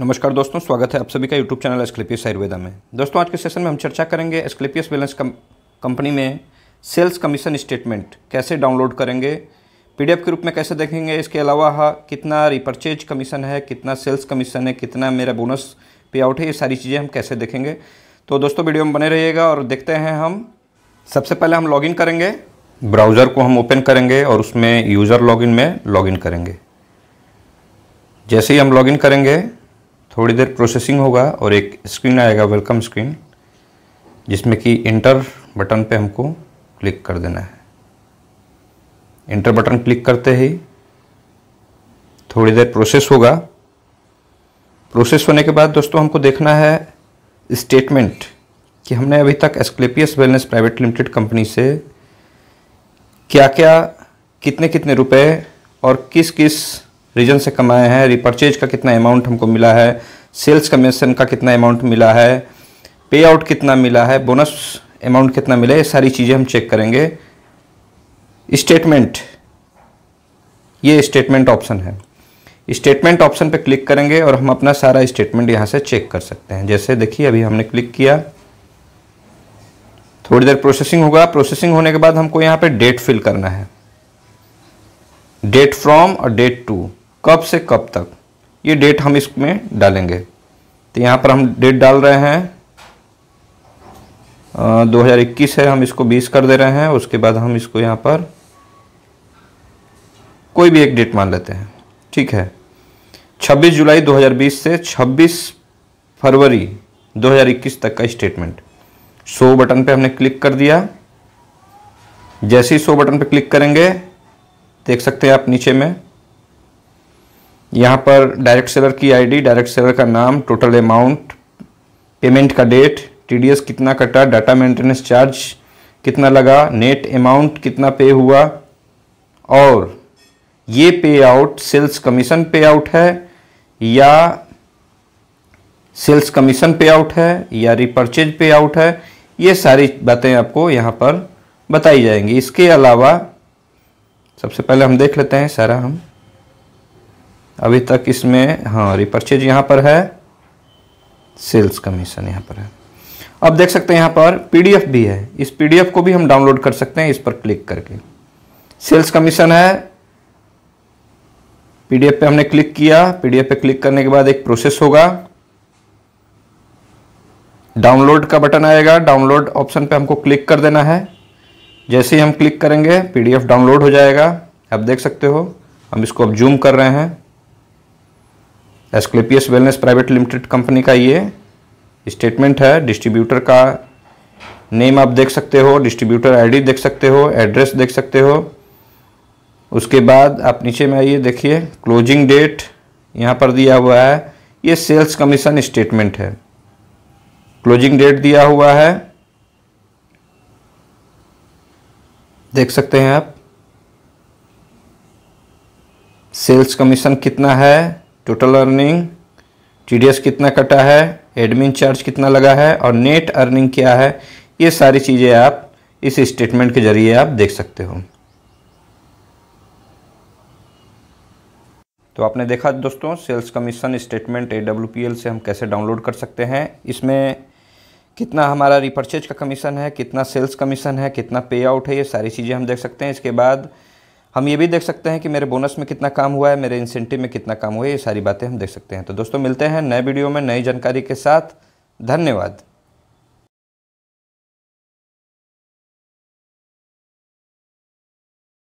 नमस्कार दोस्तों स्वागत है आप सभी का यूट्यूब चैनल एस्क्लिपियस आयुर्वेदा में दोस्तों आज के सेशन में हम चर्चा करेंगे एस्क्लिपियस बैलेंस कंपनी में सेल्स कमीशन स्टेटमेंट कैसे डाउनलोड करेंगे पीडीएफ के रूप में कैसे देखेंगे इसके अलावा हाँ कितना रिपर्चेज कमीशन है कितना सेल्स कमीशन है कितना मेरा बोनस पे आउट है ये सारी चीज़ें हम कैसे देखेंगे तो दोस्तों वीडियो में बने रहिएगा और देखते हैं हम सबसे पहले हम लॉगिन करेंगे ब्राउज़र को हम ओपन करेंगे और उसमें यूज़र लॉगिन में लॉगिन करेंगे जैसे ही हम लॉगिन करेंगे थोड़ी देर प्रोसेसिंग होगा और एक स्क्रीन आएगा वेलकम स्क्रीन जिसमें कि इंटर बटन पे हमको क्लिक कर देना है इंटर बटन क्लिक करते ही थोड़ी देर प्रोसेस होगा प्रोसेस होने के बाद दोस्तों हमको देखना है स्टेटमेंट कि हमने अभी तक Asclepius wellness private limited company से क्या क्या कितने कितने रुपए और किस किस रीजन से कमाए हैं रिपर्चेज का कितना अमाउंट हमको मिला है सेल्स कमीशन का कितना अमाउंट मिला है पे आउट कितना मिला है बोनस अमाउंट कितना मिला है ये सारी चीज़ें हम चेक करेंगे स्टेटमेंट ये स्टेटमेंट ऑप्शन है स्टेटमेंट ऑप्शन पे क्लिक करेंगे और हम अपना सारा स्टेटमेंट यहाँ से चेक कर सकते हैं जैसे देखिए अभी हमने क्लिक किया थोड़ी देर प्रोसेसिंग होगा प्रोसेसिंग होने के बाद हमको यहाँ पे डेट फिल करना है डेट फ्रॉम और डेट टू कब से कब तक ये डेट हम इसमें डालेंगे तो यहाँ पर हम डेट डाल रहे हैं दो हज़ार इक्कीस है हम इसको बीस कर दे रहे हैं उसके बाद हम इसको यहाँ पर कोई भी एक डेट मान लेते हैं ठीक है 26 जुलाई 2020 से 26 फरवरी 2021 तक का स्टेटमेंट शो बटन पे हमने क्लिक कर दिया जैसे ही शो बटन पे क्लिक करेंगे देख सकते हैं आप नीचे में यहाँ पर डायरेक्ट सेलर की आईडी, डायरेक्ट सेलर का नाम टोटल अमाउंट पेमेंट का डेट टीडीएस कितना कटा डाटा मेंटेनेंस चार्ज कितना लगा नेट अमाउंट कितना पे हुआ और ये pay out sales commission pay out है या सेल्स कमीशन पे आउट है या रिपर्चेज पे आउट है ये सारी बातें आपको यहाँ पर बताई जाएंगी इसके अलावा सबसे पहले हम देख लेते हैं सारा हम अभी तक इसमें हाँ रिपर्चेज यहाँ पर है सेल्स कमीशन यहाँ पर है अब देख सकते हैं यहाँ पर पीडीएफ भी है इस पीडीएफ को भी हम डाउनलोड कर सकते हैं इस पर क्लिक करके सेल्स कमीशन है पीडीएफ पे हमने क्लिक किया पीडीएफ पे क्लिक करने के बाद एक प्रोसेस होगा डाउनलोड का बटन आएगा डाउनलोड ऑप्शन पे हमको क्लिक कर देना है जैसे ही हम क्लिक करेंगे पीडीएफ डाउनलोड हो जाएगा आप देख सकते हो हम इसको अब जूम कर रहे हैं Asclepius wellness private limited company का ये स्टेटमेंट है डिस्ट्रीब्यूटर का नेम आप देख सकते हो डिस्ट्रीब्यूटर आईडी देख सकते हो एड्रेस देख सकते हो उसके बाद आप नीचे में आइए देखिए क्लोजिंग डेट यहाँ पर दिया हुआ है ये सेल्स कमीशन स्टेटमेंट है क्लोजिंग डेट दिया हुआ है देख सकते हैं आप सेल्स कमीशन कितना है टोटल अर्निंग टी कितना कटा है एडमिन चार्ज कितना लगा है और नेट अर्निंग क्या है ये सारी चीज़ें आप इस स्टेटमेंट के जरिए आप देख सकते हो तो आपने देखा दोस्तों सेल्स कमीशन स्टेटमेंट ए से हम कैसे डाउनलोड कर सकते हैं इसमें कितना हमारा रिपर्चेज का कमीशन है कितना सेल्स कमीशन है कितना पे आउट है ये सारी चीज़ें हम देख सकते हैं इसके बाद हम ये भी देख सकते हैं कि मेरे बोनस में कितना काम हुआ है मेरे इंसेंटिव में कितना काम हुआ है ये सारी बातें हम देख सकते हैं तो दोस्तों मिलते हैं नए वीडियो में नई जानकारी के साथ धन्यवाद